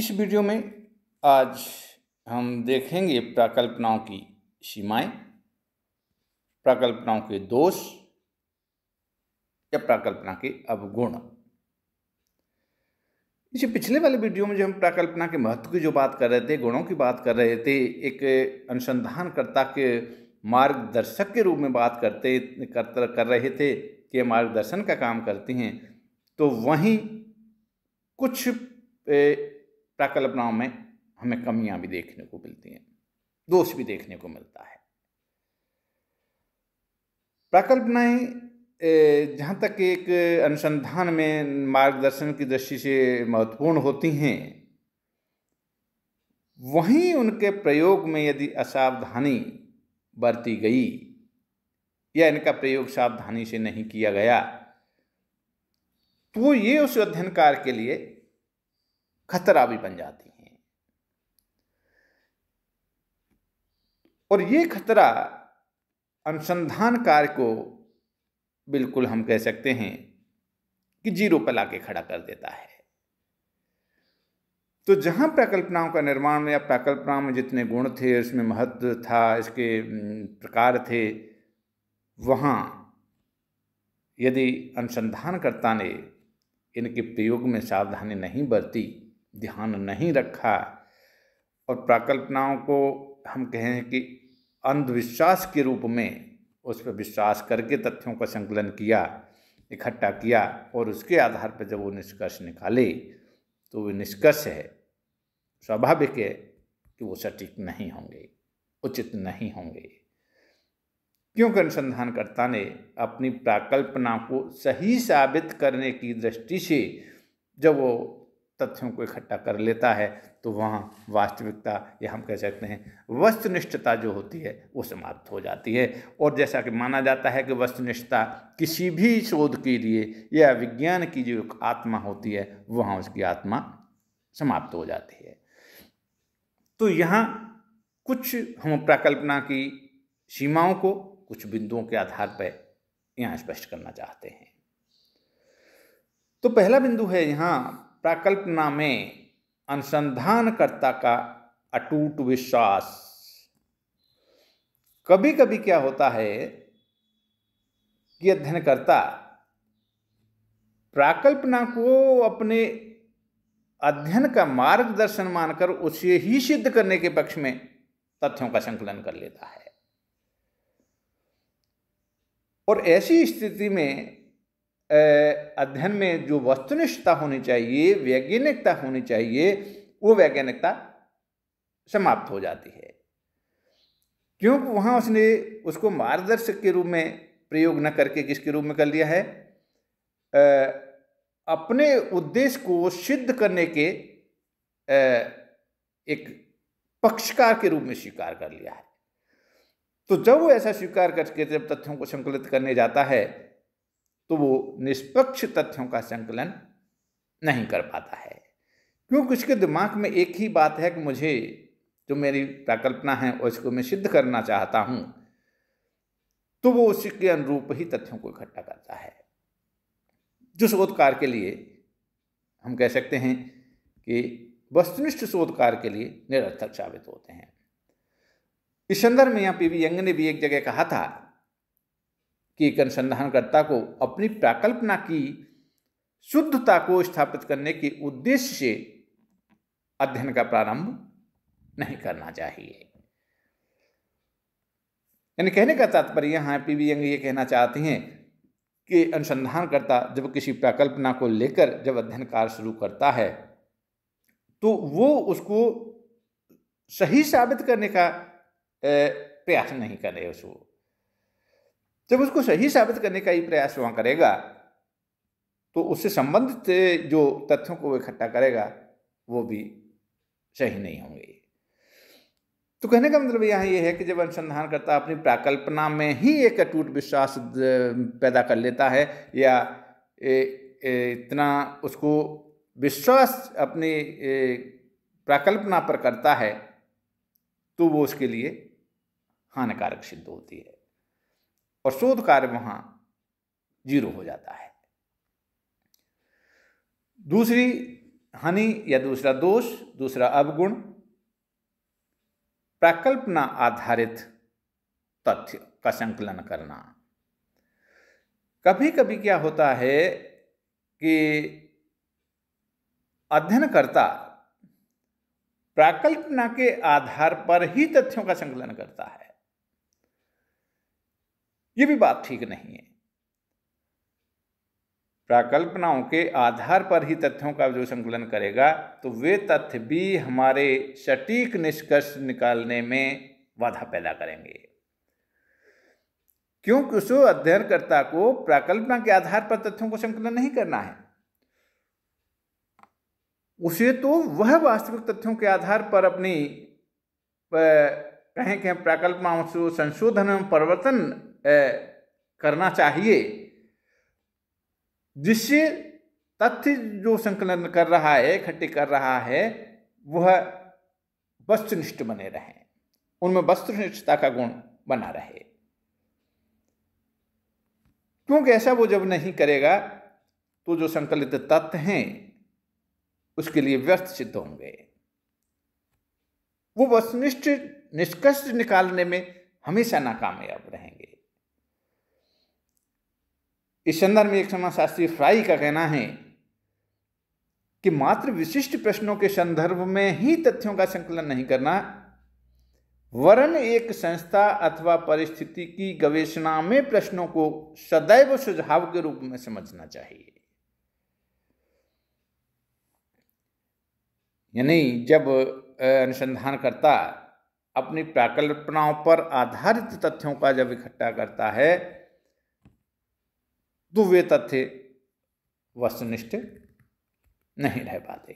इस वीडियो में आज हम देखेंगे प्रकल्पनाओं की सीमाएं, प्रकल्पनाओं के दोष या प्रकल्पना के अवगुण इसी पिछले वाले वीडियो में जो हम प्रकल्पना के महत्व की जो बात कर रहे थे गुणों की बात कर रहे थे एक अनुसंधानकर्ता के मार्गदर्शक के रूप में बात करते कर, कर रहे थे कि मार्गदर्शन का काम करती हैं तो वहीं कुछ प्रकल्पनाओं में हमें कमियां भी देखने को मिलती हैं दोष भी देखने को मिलता है प्रकल्पनाएं जहाँ तक एक अनुसंधान में मार्गदर्शन की दृष्टि से महत्वपूर्ण होती हैं वहीं उनके प्रयोग में यदि असावधानी बरती गई या इनका प्रयोग सावधानी से नहीं किया गया तो ये उस अध्ययनकार के लिए खतरा भी बन जाती हैं और ये खतरा अनुसंधान कार्य को बिल्कुल हम कह सकते हैं कि जीरो पर लाके खड़ा कर देता है तो जहां प्रकल्पनाओं का निर्माण या प्रकल्पनाओं में जितने गुण थे इसमें महत्व था इसके प्रकार थे वहाँ यदि अनुसंधानकर्ता ने इनके प्रयोग में सावधानी नहीं बरती ध्यान नहीं रखा और प्राकल्पनाओं को हम कहें कि अंधविश्वास के रूप में उस पर विश्वास करके तथ्यों का संकलन किया इकट्ठा किया और उसके आधार पर जब वो निष्कर्ष निकाले तो वे निष्कर्ष है स्वाभाविक है कि वो सटीक नहीं होंगे उचित नहीं होंगे क्योंकि अनुसंधानकर्ता ने अपनी प्राकल्पना को सही साबित करने की दृष्टि से जब वो तथ्यों को इकट्ठा कर लेता है तो वहाँ वास्तविकता या हम कह सकते हैं वस्तुनिष्ठता जो होती है वो समाप्त हो जाती है और जैसा कि माना जाता है कि वस्तुनिष्ठता किसी भी शोध के लिए या विज्ञान की जो आत्मा होती है वहाँ उसकी आत्मा समाप्त हो जाती है तो यहाँ कुछ हम प्राकल्पना की सीमाओं को कुछ बिंदुओं के आधार पर यहाँ स्पष्ट करना चाहते हैं तो पहला बिंदु है यहाँ प्रकल्पना में अनुसंधानकर्ता का अटूट विश्वास कभी कभी क्या होता है कि अध्ययनकर्ता प्राकल्पना को अपने अध्ययन का मार्गदर्शन मानकर उसे ही सिद्ध करने के पक्ष में तथ्यों का संकलन कर लेता है और ऐसी स्थिति में अध्ययन में जो वस्तुनिष्ठता होनी चाहिए वैज्ञानिकता होनी चाहिए वो वैज्ञानिकता समाप्त हो जाती है क्योंकि वहाँ उसने उसको मार्गदर्शक के रूप में प्रयोग न करके किसके रूप में कर लिया है अपने उद्देश्य को सिद्ध करने के एक पक्षकार के रूप में स्वीकार कर लिया है तो जब वो ऐसा स्वीकार करके जब तथ्यों को संकलित करने जाता है तो वो निष्पक्ष तथ्यों का संकलन नहीं कर पाता है क्योंकि उसके दिमाग में एक ही बात है कि मुझे जो मेरी प्रकल्पना है उसको मैं सिद्ध करना चाहता हूँ तो वो उसी के अनुरूप ही तथ्यों को इकट्ठा करता है जो शोधकार के लिए हम कह सकते हैं कि वस्तुनिष्ठ शोधकार के लिए निरर्थक साबित होते हैं इस संदर्भ में यहाँ पी वी यंग ने भी एक जगह कहा था कि एक अनुसंधानकर्ता को अपनी प्राकल्पना की शुद्धता को स्थापित करने के उद्देश्य से अध्ययन का प्रारंभ नहीं करना चाहिए यानी कहने का तात्पर्य यहां पी वी यंग ये कहना चाहती हैं कि अनुसंधानकर्ता जब किसी प्राकल्पना को लेकर जब अध्ययन कार्य शुरू करता है तो वो उसको सही साबित करने का प्रयास नहीं करे उसको जब उसको सही साबित करने का ही प्रयास वहाँ करेगा तो उससे संबंधित जो तथ्यों को वो इकट्ठा करेगा वो भी सही नहीं होंगे तो कहने का मतलब यहाँ ये है कि जब अनुसंधानकर्ता अपनी प्राकल्पना में ही एक अटूट विश्वास पैदा कर लेता है या ए, ए, इतना उसको विश्वास अपनी प्राकल्पना पर करता है तो वो उसके लिए हानिकारक सिद्ध होती है और शोध कार्य वहाँ जीरो हो जाता है दूसरी हानि या दूसरा दोष दूसरा अवगुण प्रकल्पना आधारित तथ्य का संकलन करना कभी कभी क्या होता है कि अध्ययनकर्ता प्राकल्पना के आधार पर ही तथ्यों का संकलन करता है ये भी बात ठीक नहीं है प्राकल्पनाओं के आधार पर ही तथ्यों का जो संकलन करेगा तो वे तथ्य भी हमारे सटीक निष्कर्ष निकालने में बाधा पैदा करेंगे क्योंकि उस अध्ययनकर्ता को प्राकल्पना के आधार पर तथ्यों को संकलन नहीं करना है उसे तो वह वास्तविक तथ्यों के आधार पर अपनी कहें कहें प्राकल्पनाओं से संशोधन एवं परिवर्तन करना चाहिए जिससे तथ्य जो संकलन कर रहा है इकट्ठे कर रहा है वह वस्तुनिष्ठ बने रहे उनमें वस्तुनिष्ठता का गुण बना रहे क्योंकि ऐसा वो जब नहीं करेगा तो जो संकलित तत्व हैं उसके लिए व्यर्थ सिद्ध होंगे वो वस्तुनिष्ठ निष्कर्ष निकालने में हमेशा नाकामयाब रहेंगे इस संदर्भ में एक शास्त्री फ्राई का कहना है कि मात्र विशिष्ट प्रश्नों के संदर्भ में ही तथ्यों का संकलन नहीं करना वरन एक संस्था अथवा परिस्थिति की गवेषणा में प्रश्नों को सदैव सुझाव के रूप में समझना चाहिए यानी जब अनुसंधानकर्ता अपनी प्राकल्पनाओं पर आधारित तथ्यों का जब इकट्ठा करता है तो वे तथ्य वस्तुनिष्ठ नहीं रह पाते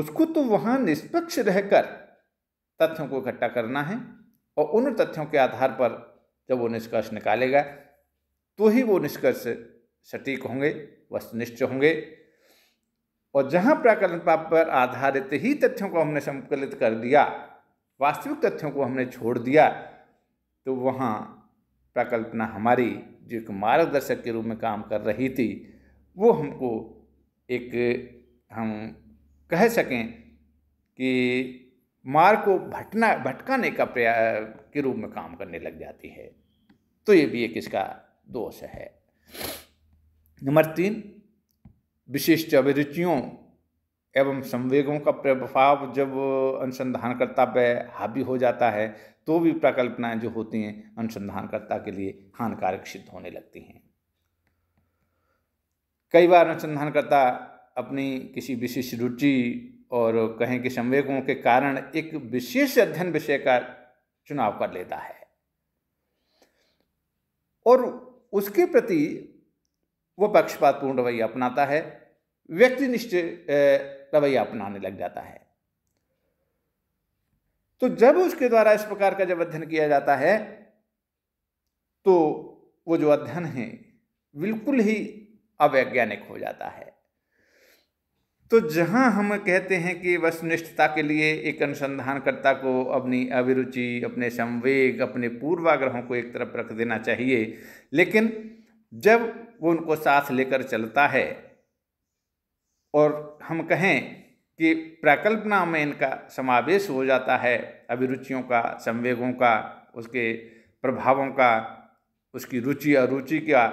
उसको तो वहाँ निष्पक्ष रहकर तथ्यों को इकट्ठा करना है और उन तथ्यों के आधार पर जब वो निष्कर्ष निकालेगा तो ही वो निष्कर्ष सटीक होंगे वस्तुनिष्ठ होंगे और जहाँ प्राकरण पाप पर आधारित ही तथ्यों को हमने संकलित कर दिया वास्तविक तथ्यों को हमने छोड़ दिया तो वहाँ प्रकल्पना हमारी जो एक मार्गदर्शक के रूप में काम कर रही थी वो हमको एक हम कह सकें कि मार्ग को भटना भटकाने का प्रया के रूप में काम करने लग जाती है तो ये भी एक इसका दोष है नंबर तीन विशिष्ट अभिरुचियों एवं संवेगों का प्रभाव जब अनुसंधानकर्ता पर हावी हो जाता है तो भी प्रकल्पनाएं जो होती हैं अनुसंधानकर्ता के लिए हानिकारक सिद्ध होने लगती हैं कई बार अनुसंधानकर्ता अपनी किसी विशेष रुचि और कहें कि संवेगों के कारण एक विशेष अध्ययन विषय का चुनाव कर लेता है और उसके प्रति वो पक्षपातपूर्ण रवैया अपनाता है व्यक्ति निश्चय रवैया अपनाने लग जाता है तो जब उसके द्वारा इस प्रकार का जब अध्ययन किया जाता है तो वो जो अध्ययन है बिल्कुल ही अवैज्ञानिक हो जाता है तो जहाँ हम कहते हैं कि वस्तुनिष्ठता के लिए एक अनुसंधानकर्ता को अपनी अभिरुचि अपने संवेग अपने पूर्वाग्रहों को एक तरफ रख देना चाहिए लेकिन जब वो उनको साथ लेकर चलता है और हम कहें के प्रकल्पना में इनका समावेश हो जाता है अभिरुचियों का संवेगों का उसके प्रभावों का उसकी रुचि अरुचि का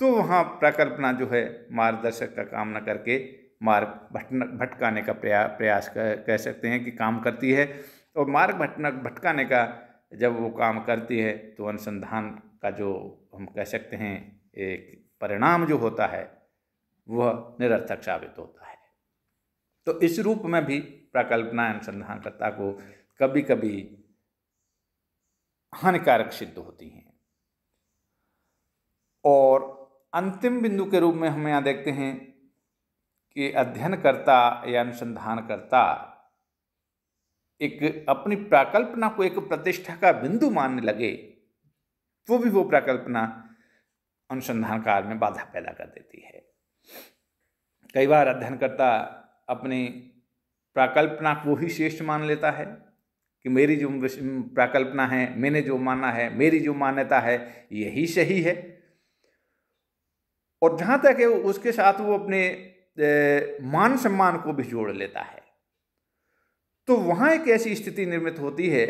तो वहाँ प्रकल्पना जो है मार्गदर्शक का काम न करके मार्ग भटन भटकाने का प्रया प्रयास कह, कह सकते हैं कि काम करती है और मार्ग भटना भटकाने का जब वो काम करती है तो अनुसंधान का जो हम कह सकते हैं एक परिणाम जो होता है वह निरर्थक साबित होता है तो इस रूप में भी प्रकल्पना अनुसंधानकर्ता को कभी कभी हानिकारक सिद्ध होती हैं और अंतिम बिंदु के रूप में हम यहाँ देखते हैं कि अध्ययनकर्ता या अनुसंधानकर्ता एक अपनी प्राकल्पना को एक प्रतिष्ठा का बिंदु मानने लगे तो भी वो प्राकल्पना अनुसंधान कार्य में बाधा पैदा कर देती है कई बार अध्ययनकर्ता अपने प्राकल्पना को ही श्रेष्ठ मान लेता है कि मेरी जो प्राकल्पना है मैंने जो माना है मेरी जो मान्यता है यही सही है और जहाँ तक है उसके साथ वो अपने मान सम्मान को भी जोड़ लेता है तो वहाँ एक ऐसी स्थिति निर्मित होती है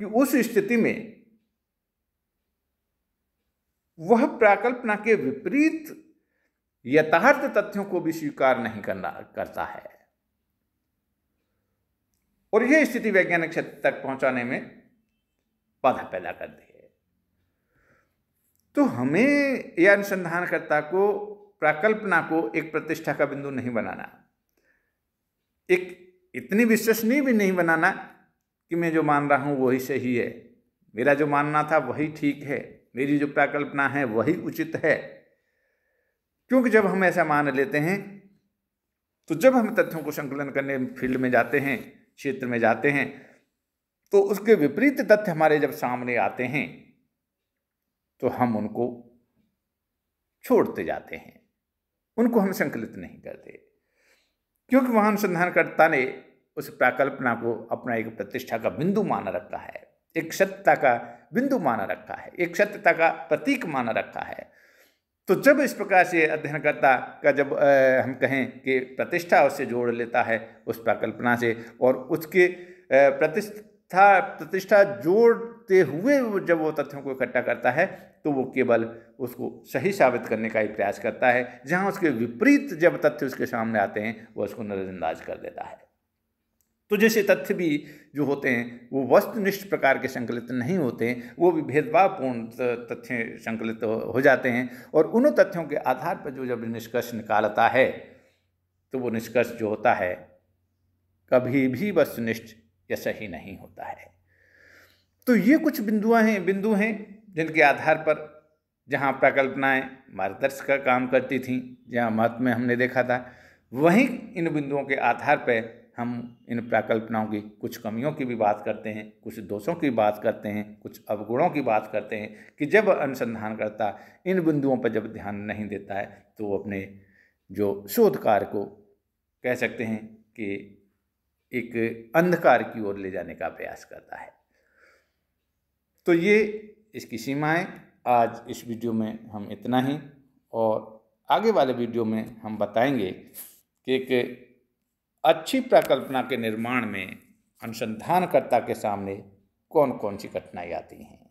कि उस स्थिति में वह प्राकल्पना के विपरीत यथार्थ तथ्यों को भी स्वीकार नहीं करना करता है और यह स्थिति वैज्ञानिक क्षेत्र तक पहुंचाने में बाधा पैदा करती है तो हमें यह अनुसंधानकर्ता को प्रकल्पना को एक प्रतिष्ठा का बिंदु नहीं बनाना एक इतनी विश्वसनीय भी नहीं बनाना कि मैं जो मान रहा हूं वही सही है मेरा जो मानना था वही ठीक है मेरी जो प्रकल्पना है वही उचित है क्योंकि जब हम ऐसा मान लेते हैं तो जब हम तथ्यों को संकलन करने फील्ड में जाते हैं क्षेत्र में जाते हैं तो उसके विपरीत तथ्य हमारे जब सामने आते हैं तो हम उनको छोड़ते जाते हैं उनको हम संकलित नहीं करते क्योंकि वहां अनुसंधानकर्ता ने उस प्राकल्पना को अपना एक प्रतिष्ठा का बिंदु माना रखा है एक सत्यता का बिंदु माना रखा है एक सत्यता का प्रतीक माना रखा है तो जब इस प्रकार से अध्ययनकर्ता का जब हम कहें कि प्रतिष्ठा उससे जोड़ लेता है उस प्रकल्पना से और उसके प्रतिष्ठा प्रतिष्ठा जोड़ते हुए जब वो तथ्यों को इकट्ठा करता है तो वो केवल उसको सही साबित करने का ही प्रयास करता है जहाँ उसके विपरीत जब तथ्य उसके सामने आते हैं वो उसको नजरअंदाज कर देता है तो जैसे तथ्य भी जो होते हैं वो वस्तुनिष्ठ प्रकार के संकलित नहीं होते हैं वो भी भेदभावपूर्ण तथ्य संकलित हो जाते हैं और उन तथ्यों के आधार पर जो जब निष्कर्ष निकालता है तो वो निष्कर्ष जो होता है कभी भी वस्तुनिष्ठ या सही नहीं होता है तो ये कुछ बिंदुआ हैं बिंदु हैं जिनके आधार पर जहाँ प्रकल्पनाएँ मार्गदर्शक का काम करती थीं जहाँ मत में हमने देखा था वहीं इन बिंदुओं के आधार पर हम इन प्रकल्पनाओं की कुछ कमियों की भी बात करते हैं कुछ दोषों की बात करते हैं कुछ अवगुणों की बात करते हैं कि जब अनुसंधानकर्ता इन बिंदुओं पर जब ध्यान नहीं देता है तो वो अपने जो शोध कार्य को कह सकते हैं कि एक अंधकार की ओर ले जाने का प्रयास करता है तो ये इसकी सीमाएं आज इस वीडियो में हम इतना ही और आगे वाले वीडियो में हम बताएंगे कि एक अच्छी प्रकल्पना के निर्माण में अनुसंधानकर्ता के सामने कौन कौन सी कठिनाई आती हैं